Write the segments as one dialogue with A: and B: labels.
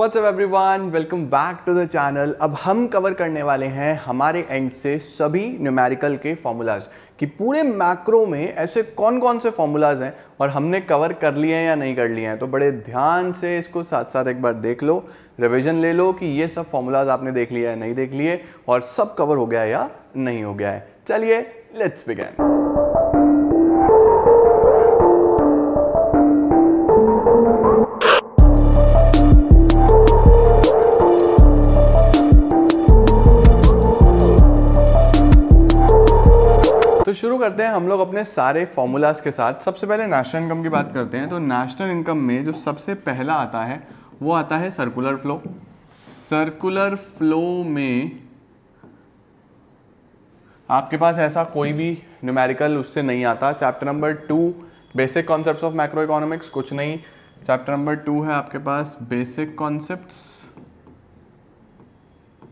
A: WhatsApp everyone welcome back to the channel अब हम cover करने वाले हैं हमारे एंड से सभी न्यूमेरिकल के फॉर्मूलाज कि पूरे मैक्रो में ऐसे कौन कौन से फॉर्मूलाज हैं और हमने कवर कर लिए हैं या नहीं कर लिए हैं तो बड़े ध्यान से इसको साथ साथ एक बार देख लो रिविजन ले लो कि ये सब फॉर्मूलाज आपने देख लिया है नहीं देख लिए और सब कवर हो गया या नहीं हो गया है चलिए लेट्स बिगैन तो शुरू करते हैं हम लोग अपने सारे फॉर्मूलाज के साथ सबसे पहले नेशनल इनकम की बात करते हैं तो नेशनल इनकम में जो सबसे पहला आता है वो आता है सर्कुलर फ्लो सर्कुलर फ्लो में आपके पास ऐसा कोई भी न्यूमेरिकल उससे नहीं आता chapter number two basic concept of macroeconomics कुछ नहीं चैप्टर नंबर टू है आपके पास बेसिक कॉन्सेप्ट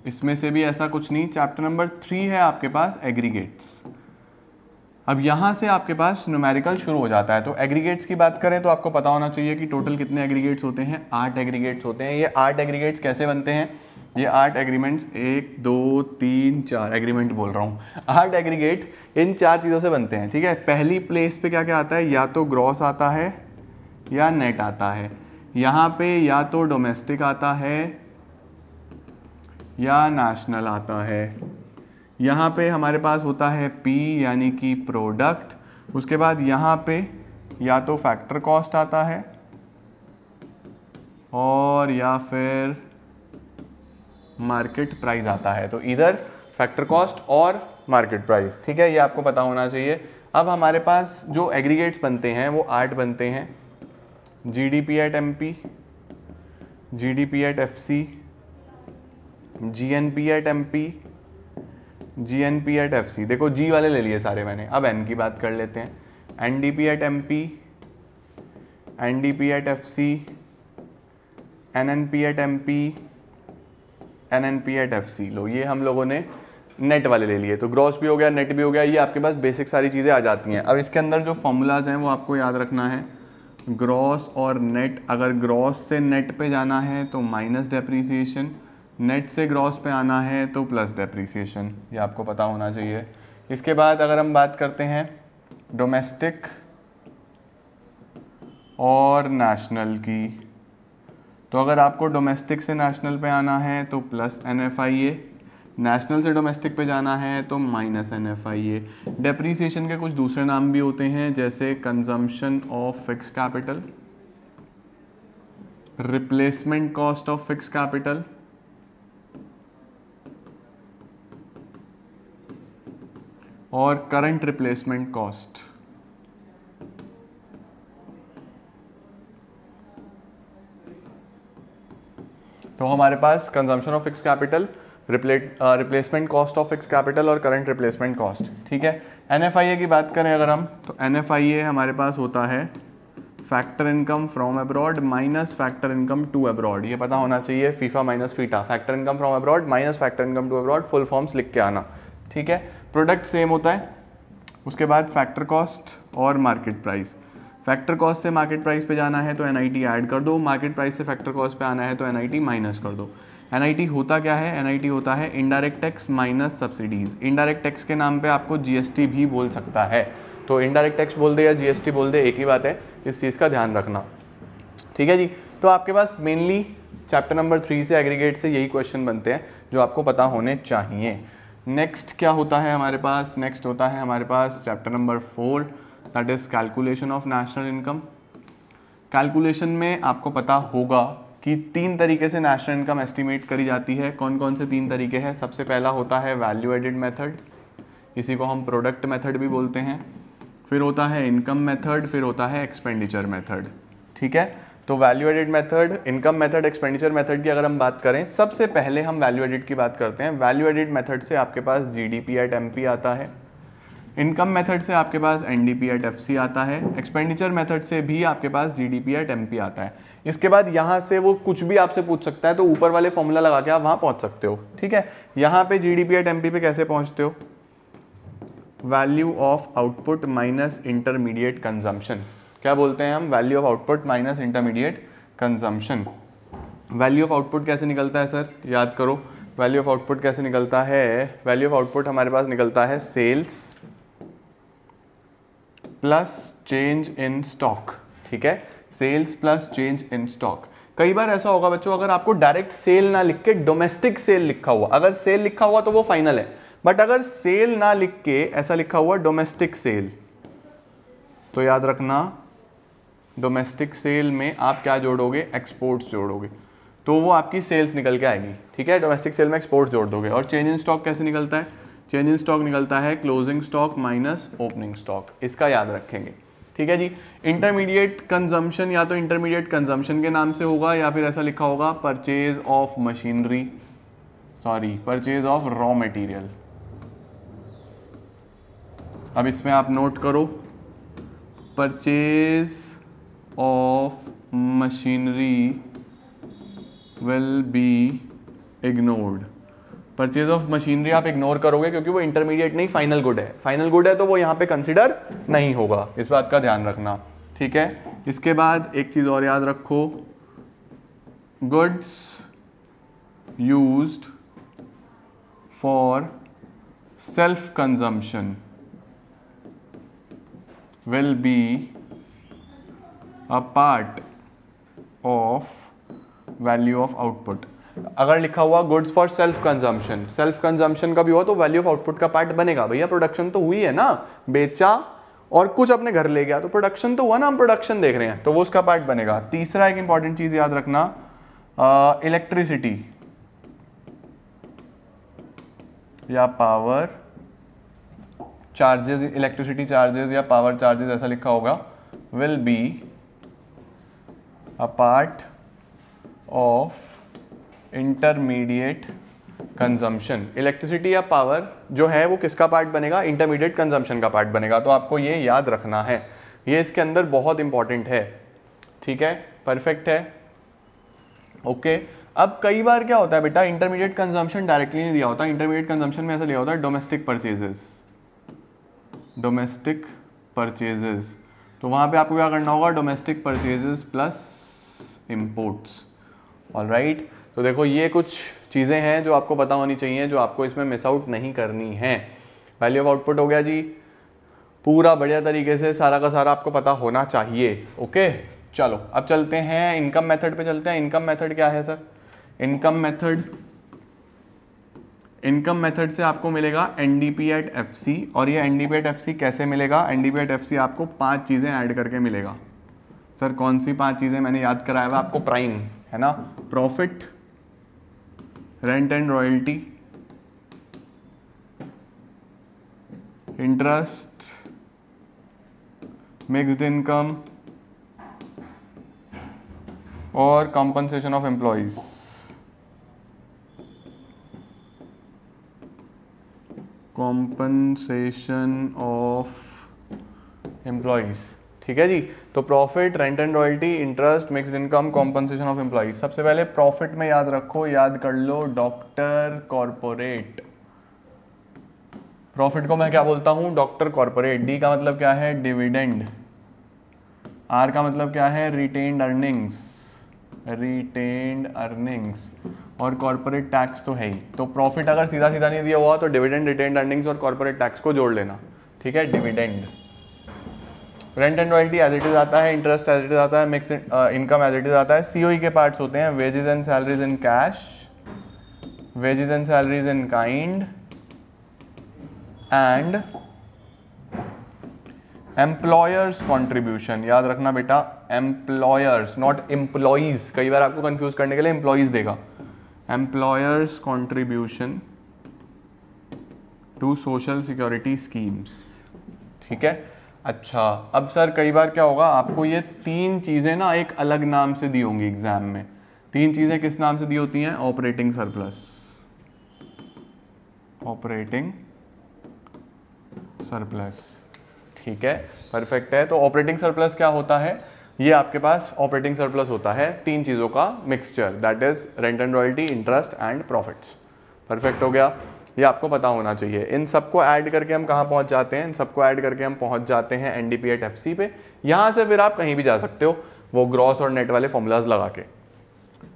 A: इसमें से भी ऐसा कुछ नहीं चैप्टर नंबर थ्री है आपके पास एग्रीगेट्स अब यहाँ से आपके पास न्यूमेरिकल शुरू हो जाता है तो एग्रीगेट्स की बात करें तो आपको पता होना चाहिए कि टोटल कितने एग्रीगेट्स होते हैं आठ एग्रीगेट्स होते हैं ये आठ एग्रीगेट्स कैसे बनते हैं ये आठ एग्रीमेंट्स एक दो तीन चार एग्रीमेंट बोल रहा हूँ आठ एग्रीगेट इन चार चीज़ों से बनते हैं ठीक है पहली प्लेस पे क्या क्या आता है या तो ग्रॉस आता है या नेट आता है यहाँ पे या तो डोमेस्टिक आता है या नेशनल आता है यहाँ पे हमारे पास होता है P यानी कि प्रोडक्ट उसके बाद यहाँ पे या तो फैक्टर कॉस्ट आता है और या फिर मार्केट प्राइस आता है तो इधर फैक्टर कॉस्ट और मार्केट प्राइस ठीक है ये आपको पता होना चाहिए अब हमारे पास जो एग्रीगेट्स बनते हैं वो आठ बनते हैं G D P at M P G D P at F C G N P at M P G N P at F C देखो जी वाले ले लिए सारे मैंने अब एन की बात कर लेते हैं N D P at M P N D P at F C N N P at M P N N P at F C लो ये हम लोगों ने नेट वाले ले लिए तो ग्रॉस भी हो गया नेट भी हो गया ये आपके पास बेसिक सारी चीज़ें आ जाती हैं अब इसके अंदर जो फॉर्मूलाज हैं वो आपको याद रखना है ग्रॉस और नेट अगर ग्रॉस से नेट पे जाना है तो माइनस डेप्रीसिएशन नेट से ग्रॉस पे आना है तो प्लस डेप्रीसीशन ये आपको पता होना चाहिए इसके बाद अगर हम बात करते हैं डोमेस्टिक और नेशनल की तो अगर आपको डोमेस्टिक से नेशनल पे आना है तो plus N F I A national से डोमेस्टिक पे जाना है तो minus N F I A depreciation के कुछ दूसरे नाम भी होते हैं जैसे consumption of fix capital replacement cost of fix capital और करंट रिप्लेसमेंट कॉस्ट तो हमारे पास consumption of fix capital replacement cost of fix capital और करंट रिप्लेसमेंट कॉस्ट ठीक है एन की बात करें अगर हम तो एन हमारे पास होता है factor income from abroad minus factor income to abroad ये पता होना चाहिए FIFA minus FITA factor income from abroad minus factor income to abroad full forms लिख के आना ठीक है प्रोडक्ट सेम होता है उसके बाद फैक्टर कॉस्ट और मार्केट प्राइस फैक्टर कॉस्ट से मार्केट प्राइस पे जाना है तो एन ऐड कर दो मार्केट प्राइस से फैक्टर कॉस्ट पे आना है तो एन माइनस कर दो एन होता क्या है एन होता है indirect tax minus subsidies indirect tax के नाम पे आपको जीएसटी भी बोल सकता है तो इनडायरेक्ट टैक्स बोल दे या जीएसटी बोल दे एक ही बात है इस चीज़ का ध्यान रखना ठीक है जी तो आपके पास मेनली चैप्टर नंबर थ्री से एग्रीगेट से यही क्वेश्चन बनते हैं जो आपको पता होने चाहिए नेक्स्ट क्या होता है हमारे पास नेक्स्ट होता है हमारे पास chapter number four that is calculation of national income calculation में आपको पता होगा कि तीन तरीके से नेशनल इनकम एस्टिमेट करी जाती है कौन कौन से तीन तरीके हैं सबसे पहला होता है वैल्यू एडिड मेथड इसी को हम प्रोडक्ट मेथड भी बोलते हैं फिर होता है इनकम मेथड फिर होता है एक्सपेंडिचर मेथड ठीक है तो value added method income method expenditure method की अगर हम बात करें सबसे पहले हम वैल्यू एडिड की बात करते हैं वैल्यू एडिड मेथड से आपके पास G D P at M P आता है इनकम मेथड से आपके पास N D P at F C आता है एक्सपेंडिचर मेथड से भी आपके पास G D P at M P आता है इसके बाद यहाँ से वो कुछ भी आपसे पूछ सकता है तो ऊपर वाले फॉर्मूला लगा के आप वहाँ पहुँच सकते हो ठीक है यहाँ पे G D P at M P पे कैसे पहुँचते हो value of output minus intermediate consumption क्या बोलते हैं हम value of output minus intermediate consumption value of output कैसे निकलता है सर याद करो वैल्यू ऑफ आउटपुट कैसे निकलता है वैल्यू ऑफ आउटपुट हमारे पास निकलता है sales plus change in stock ठीक है sales plus change in stock कई बार ऐसा होगा बच्चों अगर आपको डायरेक्ट सेल ना लिख के डोमेस्टिक सेल लिखा हुआ अगर सेल लिखा हुआ तो वो फाइनल है बट अगर सेल ना लिख के ऐसा लिखा हुआ डोमेस्टिक सेल तो याद रखना डोमेस्टिक सेल में आप क्या जोड़ोगे एक्सपोर्ट्स जोड़ोगे तो वो आपकी सेल्स निकल के आएगी ठीक है डोमेस्टिक सेल में एक्सपोर्ट्स जोड़ दोगे और चेंज इन स्टॉक कैसे निकलता है चेंज इन स्टॉक निकलता है closing stock minus opening stock इसका याद रखेंगे ठीक है जी इंटरमीडिएट कंजम्पशन या तो इंटरमीडिएट कंजम्पशन के नाम से होगा या फिर ऐसा लिखा होगा purchase of machinery sorry purchase of raw material अब इसमें आप नोट करो purchase of machinery will be ignored purchase of machinery आप इग्नोर करोगे क्योंकि वो इंटरमीडिएट नहीं फाइनल गुड है फाइनल गुड है तो वो यहाँ पे कंसिडर नहीं होगा इस बात का ध्यान रखना ठीक है इसके बाद एक चीज़ और याद रखो goods use for self consumption will be a part of value of output अगर लिखा हुआ goods for self consumption self consumption का भी हो तो वैल्यू ऑफ आउटपुट का पार्ट बनेगा भैया प्रोडक्शन तो हुई है ना बेचा और कुछ अपने घर ले गया तो प्रोडक्शन तो हुआ ना हम प्रोडक्शन देख रहे हैं तो वो उसका पार्ट बनेगा तीसरा एक इंपॉर्टेंट चीज याद रखना इलेक्ट्रिसिटी या पावर चार्जेस इलेक्ट्रिसिटी चार्जेस या पावर चार्जेस ऐसा लिखा होगा will be a part of intermediate consumption electricity या पावर जो है वो किसका पार्ट बनेगा इंटरमीडिएट कंजम्पशन का पार्ट बनेगा तो आपको ये याद रखना है ये इसके अंदर बहुत इंपॉर्टेंट है ठीक है परफेक्ट है ओके okay. अब कई बार क्या होता है बेटा इंटरमीडिएट कंजम्पशन डायरेक्टली नहीं दिया होता इंटरमीडिएट कंजम्पशन में ऐसा लिया होता है डोमेस्टिक परचेजेस डोमेस्टिक परचेजेस तो वहाँ पे आपको क्या करना होगा domestic purchases plus imports all right तो देखो ये कुछ चीज़ें हैं जो आपको पता होनी चाहिए जो आपको इसमें मिस आउट नहीं करनी है वैल्यू ऑफ आउटपुट हो गया जी पूरा बढ़िया तरीके से सारा का सारा आपको पता होना चाहिए ओके चलो अब चलते हैं इनकम मेथड पे चलते हैं इनकम मेथड क्या है sir income method income method से आपको मिलेगा N D P at F C और ये N D P at F C कैसे मिलेगा N D P at F C आपको पांच चीज़ें ऐड करके मिलेगा सर कौन सी पांच चीज़ें मैंने याद कराया हुआ आपको प्राइम है ना profit rent and royalty interest mixed income और compensation of employees compensation of employees ठीक है जी तो profit rent and royalty interest mix income compensation of employee सबसे पहले प्रॉफिट में याद रखो याद कर लो डॉक्टर कॉरपोरेट प्रॉफिट को मैं क्या बोलता हूं डॉक्टर कॉरपोरेट डी का मतलब क्या है डिविडेंड आर का मतलब क्या है रिटेन्ड अर्निंग्स रिटेन्ड अर्निंग्स और कॉरपोरेट टैक्स तो है ही तो प्रॉफिट अगर सीधा सीधा नहीं दिया हुआ तो डिविडेंड रिटेन्ड अर्निंग्स और कॉरपोरेट टैक्स को जोड़ लेना ठीक है dividend rent and royalty as it is आता है इंटरेस्ट एज इट इज आता है mix income as it is आता है सीओ e के पार्ट्स होते हैं wages and salaries in cash wages and salaries in kind and employers contribution याद रखना बेटा एम्प्लॉयर्स नॉट एम्प्लॉयज़ कई बार आपको कंफ्यूज करने के लिए एम्प्लॉयज़ देगा employers contribution to social security schemes ठीक है अच्छा अब सर कई बार क्या होगा आपको ये तीन चीज़ें ना एक अलग नाम से दी होंगी एग्जाम में तीन चीज़ें किस नाम से दी होती हैं ऑपरेटिंग सरप्लस ऑपरेटिंग सरप्लस ठीक है परफेक्ट है तो ऑपरेटिंग सरप्लस क्या होता है ये आपके पास ऑपरेटिंग सरप्लस होता है तीन चीज़ों का mixture that is rent and royalty interest and profits perfect हो गया ये आपको पता होना चाहिए इन सबको ऐड करके हम कहाँ पहुँच जाते हैं इन सबको ऐड करके हम पहुँच जाते हैं N D P at F C पे यहाँ से फिर आप कहीं भी जा सकते हो वो ग्रॉस और नेट वाले फॉर्मूलाज लगा के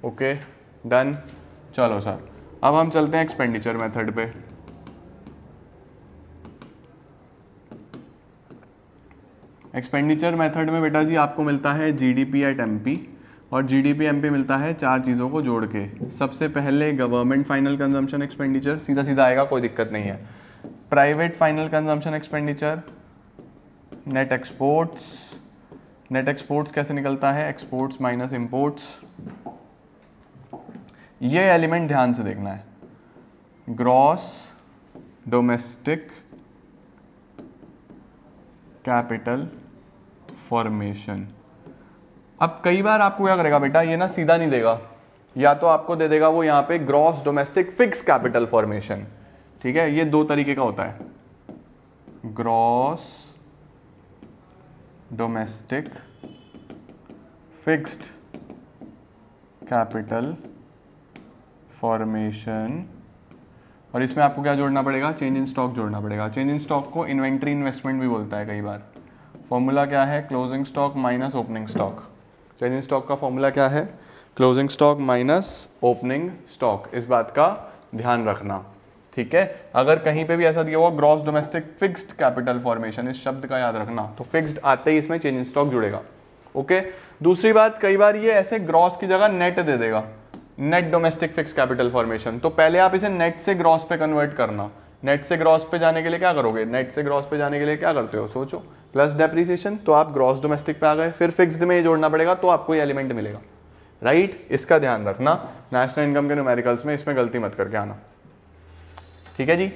A: ओके डन चलो सर अब हम चलते हैं एक्सपेंडिचर मेथड पे एक्सपेंडिचर मेथड में बेटा जी आपको मिलता है G D P at M P और G D P M P मिलता है चार चीज़ों को जोड़ के सबसे पहले गवर्नमेंट फाइनल कंजम्पशन एक्सपेंडिचर सीधा सीधा आएगा कोई दिक्कत नहीं है private final consumption expenditure net exports net exports कैसे निकलता है एक्सपोर्ट्स माइनस इम्पोर्ट्स ये एलिमेंट ध्यान से देखना है ग्रॉस डोमेस्टिक कैपिटल इंफॉर्मेशन अब कई बार आपको क्या करेगा बेटा ये ना सीधा नहीं देगा या तो आपको दे देगा वो यहाँ पे gross domestic fix capital formation ठीक है ये दो तरीके का होता है gross domestic fixed capital formation और इसमें आपको क्या जोड़ना पड़ेगा चेंज इन स्टॉक जोड़ना पड़ेगा चेंज इन स्टॉक को इन्वेंट्री इन्वेस्टमेंट भी बोलता है कई बार फॉर्मूला क्या है closing stock minus opening stock change in stock का फॉर्मूला क्या है closing stock minus opening stock इस बात का ध्यान रखना ठीक है अगर कहीं पे भी ऐसा दिया हुआ gross domestic fixed capital formation इस शब्द का याद रखना तो फिक्स्ड आते ही इसमें चेंज इन स्टॉक जुड़ेगा ओके दूसरी बात कई बार ये ऐसे ग्रॉस की जगह नेट दे देगा net domestic fix capital formation तो पहले आप इसे नेट से ग्रॉस पे कन्वर्ट करना नेट से ग्रॉस पे जाने के लिए क्या करोगे नेट से ग्रॉस पे जाने के लिए क्या करते हो सोचो प्लस डेप्रीसिएशन तो आप ग्रॉस डोमेस्टिक पे आ गए फिर फिक्स्ड में ये जोड़ना पड़ेगा तो आपको ये एलिमेंट मिलेगा राइट right? इसका ध्यान रखना नेशनल इनकम के न्यूमेरिकल्स में इसमें गलती मत करके आना ठीक है जी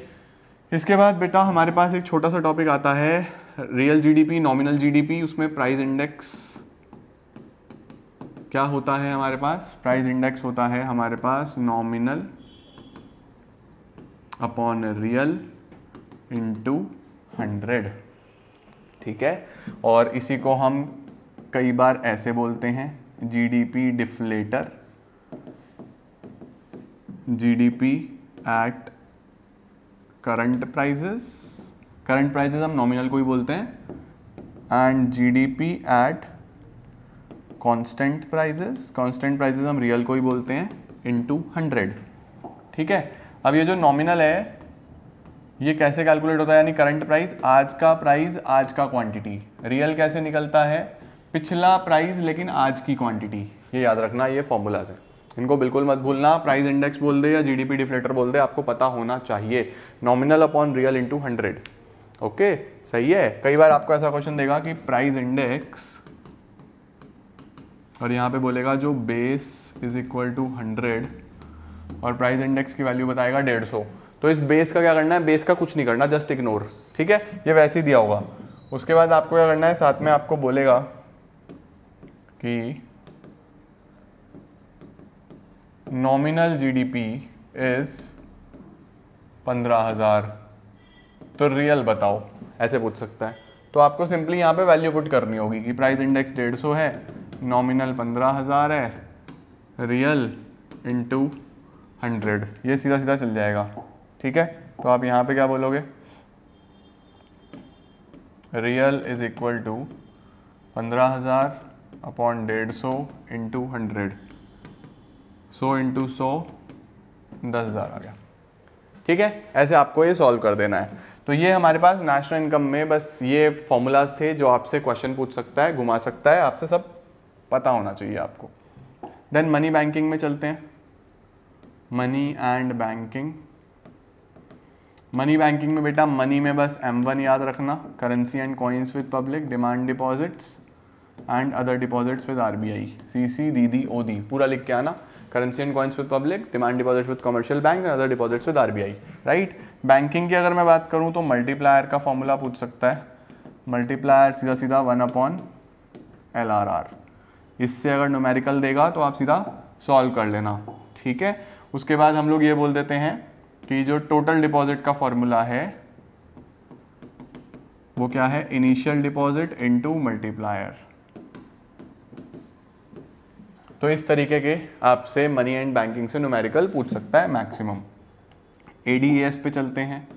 A: इसके बाद बेटा हमारे पास एक छोटा सा टॉपिक आता है रियल पी नॉमिनल पी उसमें प्राइस इंडेक्स क्या होता है हमारे पास प्राइस इंडेक्स होता है हमारे पास nominal upon real into hundred ठीक है और इसी को हम कई बार ऐसे बोलते हैं GDP deflator GDP at current prices current prices हम नॉमिनल को ही बोलते हैं and GDP at constant prices constant prices हम रियल को ही बोलते हैं इनटू हंड्रेड ठीक है अब ये जो नॉमिनल है ये कैसे कैलकुलेट होता है यानी करंट प्राइस आज का प्राइस आज का क्वांटिटी रियल कैसे निकलता है पिछला प्राइस लेकिन आज की क्वांटिटी ये याद रखना ये फॉर्मूलाज है इनको बिल्कुल मत भूलना प्राइस इंडेक्स बोल दे या जीडीपी डिफ्लेटर बोल दे आपको पता होना चाहिए nominal upon real into hundred okay सही है कई बार आपको ऐसा क्वेश्चन देगा कि प्राइस इंडेक्स और यहाँ पे बोलेगा जो base is equal to hundred और प्राइस इंडेक्स की वैल्यू बताएगा डेढ़ सौ तो इस बेस का क्या करना है बेस का कुछ नहीं करना जस्ट इग्नोर ठीक है ये वैसे ही दिया होगा उसके बाद आपको क्या करना है साथ में आपको बोलेगा कि नॉमिनल जीडीपी इज पंद्रह हज़ार तो रियल बताओ ऐसे पूछ सकता है तो आपको सिंपली यहाँ पे वैल्यू पुट करनी होगी कि प्राइस इंडेक्स डेढ़ सौ है नॉमिनल पंद्रह हज़ार है रियल इंटू हंड्रेड ये सीधा सीधा चल जाएगा ठीक है तो आप यहाँ पे क्या बोलोगे रियल इज इक्वल टू पंद्रह हज़ार अपॉन डेढ़ सौ इंटू हंड्रेड सौ इंटू सौ दस हज़ार आ गया ठीक है ऐसे आपको ये सॉल्व कर देना है तो ये हमारे पास नेशनल इनकम में बस ये फॉर्मूलाज थे जो आपसे क्वेश्चन पूछ सकता है घुमा सकता है आपसे सब पता होना चाहिए आपको देन मनी बैंकिंग में चलते हैं money and banking money banking में बेटा मनी में बस एम वन याद रखना currency and coins with public demand deposits and other deposits with R B I C C D O D पूरा लिख के आना currency and coins with public demand deposits with commercial bank and other deposits with R B I right banking की अगर मैं बात करूँ तो मल्टीप्लायर का फॉर्मूला पूछ सकता है मल्टीप्लायर सीधा सीधा one upon L R R इससे अगर न्यूमेरिकल देगा तो आप सीधा सॉल्व कर लेना ठीक है उसके बाद हम लोग ये बोल देते हैं कि जो टोटल डिपॉजिट का फॉर्मूला है वो क्या है इनिशियल डिपॉजिट इनटू मल्टीप्लायर तो इस तरीके के आपसे मनी एंड बैंकिंग से न्यूमेरिकल पूछ सकता है मैक्सिमम ए डी एस पे चलते हैं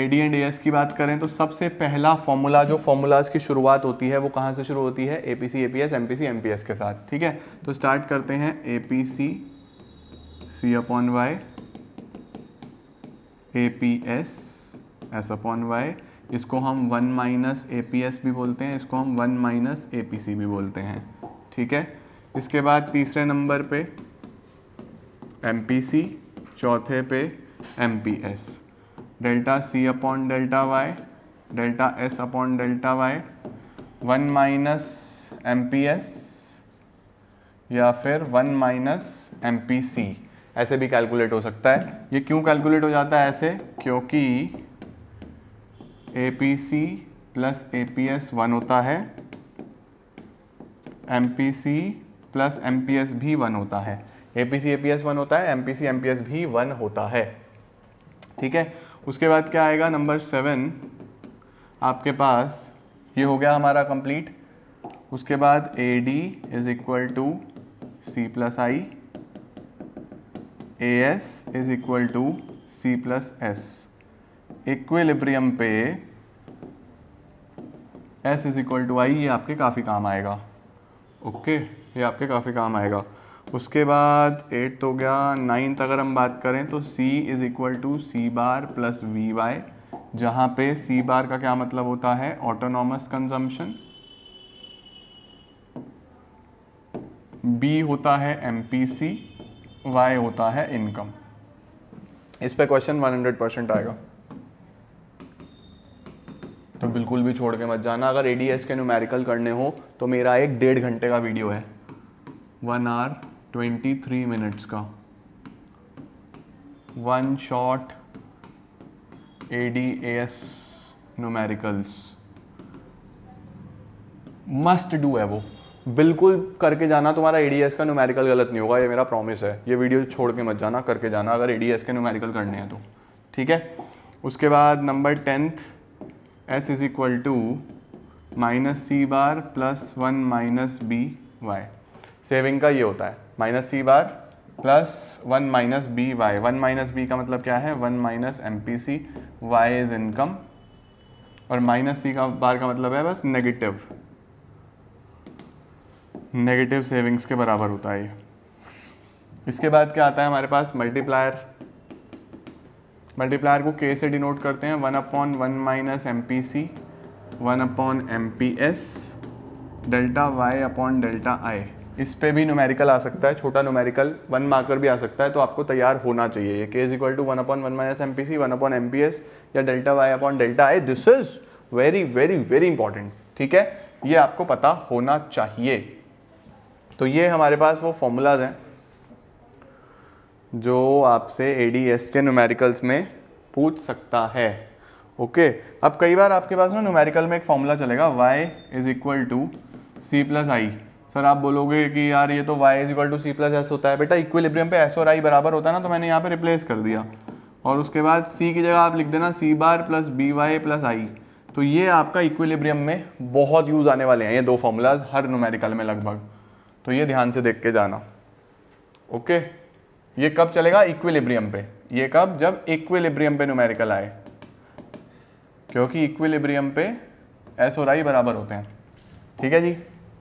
A: ए डी एंड एस की बात करें तो सबसे पहला फॉर्मूला जो फॉर्मूलाज की शुरुआत होती है वो कहाँ से शुरू होती है APC APS MPC MPS M P C M P S के साथ ठीक है तो स्टार्ट करते हैं APC P C upon Y A P S S upon Y इसको हम one minus A P S भी बोलते हैं इसको हम one minus A P C भी बोलते हैं ठीक है इसके बाद तीसरे नंबर पे एम पी सी चौथे पे M P S delta C upon delta Y delta S upon delta Y one minus M P S या फिर one minus M P C ऐसे भी कैलकुलेट हो सकता है ये क्यों कैलकुलेट हो जाता है ऐसे क्योंकि A P C plus A P S one होता है M P C plus M P S भी वन होता है A P C A P S one होता है M P C M P S भी वन होता है ठीक है उसके बाद क्या आएगा नंबर सेवन आपके पास ये हो गया हमारा कंप्लीट उसके बाद A D is equal to C plus I A S is equal to C plus S equilibrium पे S is equal to I ये आपके काफ़ी काम आएगा ओके ये आपके काफ़ी काम आएगा उसके बाद एट्थ हो तो गया नाइन्थ अगर हम बात करें तो C is equal to C bar plus V Y जहाँ पे C बार का क्या मतलब होता है ऑटोनॉमस कंजम्पशन B होता है एम पी सी वाई होता है इनकम इस पे क्वेश्चन 100 परसेंट आएगा तो बिल्कुल भी छोड़ के मत जाना अगर एडीएस के न्यूमेरिकल करने हो तो मेरा एक डेढ़ घंटे का वीडियो है one hour twenty three minutes का one shot A D S numericals must do है वो बिल्कुल करके जाना तुम्हारा एडीएस का न्यूमेरिकल गलत नहीं होगा ये मेरा प्रॉमिस है ये वीडियो छोड़ के मत जाना करके जाना अगर एडीएस के न्यूमेरिकल करने हैं तो ठीक है उसके बाद number tenth S is equal to minus C bar plus one minus B Y saving का ये होता है minus C bar plus one minus B Y one minus B का मतलब क्या है one minus M P C Y is income और minus C का बार का मतलब है बस नेगेटिव नेगेटिव सेविंग्स के बराबर होता है ये इसके बाद क्या आता है हमारे पास मल्टीप्लायर मल्टीप्लायर को के से डिनोट करते हैं one upon one minus M P C one upon M P S delta Y upon delta I इस पे भी न्यूमेरिकल आ सकता है छोटा न्यूमेरिकल वन मार्कर भी आ सकता है तो आपको तैयार होना चाहिए ये K is equal to one upon one minus M P C one upon M P S या delta Y upon delta I this is very very very important ठीक है ये आपको पता होना चाहिए तो ये हमारे पास वो फॉर्मूलाज हैं जो आपसे ए डी एस के न्यूमेरिकल्स में पूछ सकता है ओके अब कई बार आपके पास ना न्यूमेरिकल में एक फॉर्मूला चलेगा Y is equal to C plus I sir आप बोलोगे कि यार ये तो y is equal to C plus S होता है बेटा इक्विलिब्रियम पे एस और आई बराबर होता है ना तो मैंने यहाँ पे रिप्लेस कर दिया और उसके बाद c की जगह आप लिख देना c bar plus B Y plus I तो ये आपका इक्वलिब्रियम में बहुत यूज़ आने वाले हैं ये दो फॉर्मूलाज हर न्यूमेरिकल में लगभग तो ये ध्यान से देख के जाना ओके ये कब चलेगा इक्विलिब्रियम पे ये कब जब इक्विलिब्रियम पे न्यूमेरिकल आए क्योंकि इक्विलिब्रियम पे एस और आई बराबर होते हैं ठीक है जी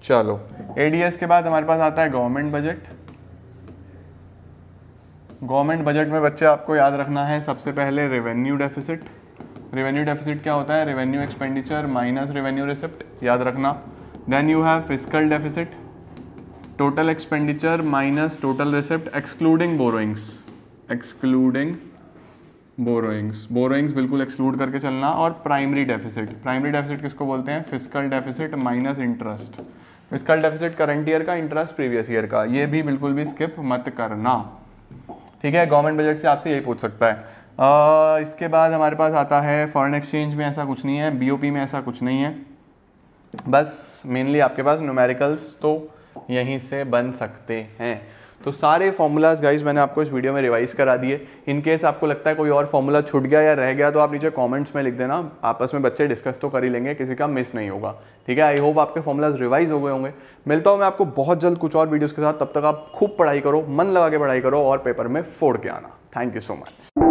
A: चलो एडीएस के बाद हमारे पास आता है गवर्नमेंट बजट गवर्नमेंट बजट में बच्चे आपको याद रखना है सबसे पहले रेवेन्यू डेफिसिट रेवेन्यू डेफिसिट क्या होता है revenue expenditure minus revenue receipt याद रखना then you have fiscal deficit total expenditure minus total receipt excluding borrowings excluding borrowings borrowings बिल्कुल एक्सक्लूड करके चलना और प्राइमरी डेफिसिट प्राइमरी डेफिसिट किसको बोलते हैं fiscal deficit minus interest fiscal deficit current year का इंटरेस्ट प्रीवियस ईयर का ये भी बिल्कुल भी स्किप मत करना ठीक है गवर्नमेंट बजट से आपसे यही पूछ सकता है आ, इसके बाद हमारे पास आता है फॉरेन एक्सचेंज में ऐसा कुछ नहीं है बीओपी में ऐसा कुछ नहीं है बस मेनली आपके पास न्यूमेरिकल्स तो यहीं से बन सकते हैं तो सारे फॉर्मूलाज गाइज मैंने आपको इस वीडियो में रिवाइज करा दिए इन केस आपको लगता है कोई और फॉर्मूला छूट गया या रह गया तो आप नीचे कमेंट्स में लिख देना आपस में बच्चे डिस्कस तो कर ही लेंगे किसी का मिस नहीं होगा ठीक है आई होप आपके फॉर्मूलाज रिवाइज हो गए होंगे मिलता हूँ मैं आपको बहुत जल्द कुछ और वीडियोज़ के साथ तब तक आप खूब पढ़ाई करो मन लगा के पढ़ाई करो और पेपर में फोड़ के आना थैंक यू सो मच